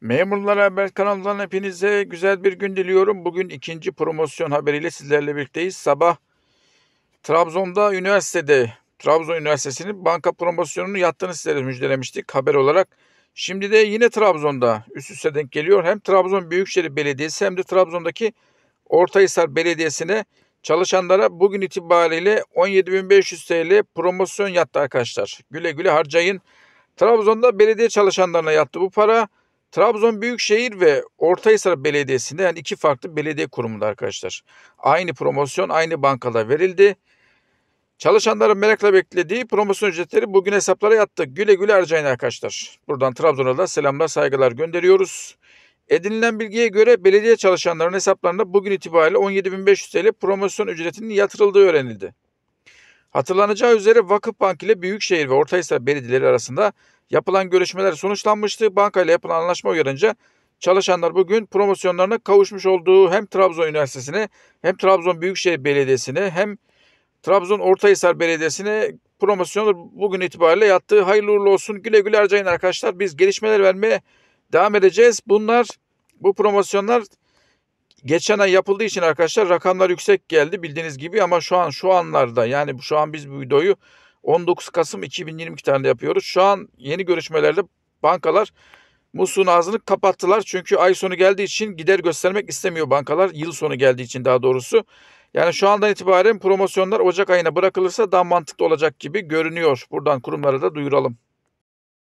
Memurlar Haber kanalından hepinize güzel bir gün diliyorum. Bugün ikinci promosyon haberiyle sizlerle birlikteyiz. Sabah Trabzon'da üniversitede, Trabzon Üniversitesi'nin banka promosyonunu yattığını sizlere müjdelemiştik haber olarak. Şimdi de yine Trabzon'da üst üste denk geliyor. Hem Trabzon Büyükşehir Belediyesi hem de Trabzon'daki Ortahisar Belediyesi'ne çalışanlara bugün itibariyle 17.500 TL promosyon yattı arkadaşlar. Güle güle harcayın. Trabzon'da belediye çalışanlarına yattı bu para. Trabzon Büyükşehir ve Ortahisar Belediyesi'nde yani iki farklı belediye kurumunda arkadaşlar. Aynı promosyon aynı bankada verildi. Çalışanların merakla beklediği promosyon ücretleri bugün hesaplara yattı. Güle güle harcayın arkadaşlar. Buradan Trabzon'a da selamlar saygılar gönderiyoruz. Edinilen bilgiye göre belediye çalışanlarının hesaplarında bugün itibariyle 17.500 TL promosyon ücretinin yatırıldığı öğrenildi. Hatırlanacağı üzere Bank ile Büyükşehir ve Ortahisar belediyeleri arasında yapılan görüşmeler sonuçlanmıştı. Bankayla yapılan anlaşma uyarınca çalışanlar bugün promosyonlarına kavuşmuş olduğu hem Trabzon Üniversitesi'ne hem Trabzon Büyükşehir Belediyesi'ne hem Trabzon Ortahisar Belediyesi'ne promosyonu bugün itibariyle yattığı Hayırlı uğurlu olsun. Güle güle harcayın arkadaşlar. Biz gelişmeler vermeye devam edeceğiz. Bunlar bu promosyonlar Geçen ay yapıldığı için arkadaşlar rakamlar yüksek geldi bildiğiniz gibi ama şu an şu anlarda yani şu an biz bu videoyu 19 Kasım 2022 tarihinde yapıyoruz. Şu an yeni görüşmelerde bankalar musluğun ağzını kapattılar. Çünkü ay sonu geldiği için gider göstermek istemiyor bankalar. Yıl sonu geldiği için daha doğrusu. Yani şu andan itibaren promosyonlar Ocak ayına bırakılırsa daha mantıklı olacak gibi görünüyor. Buradan kurumlara da duyuralım.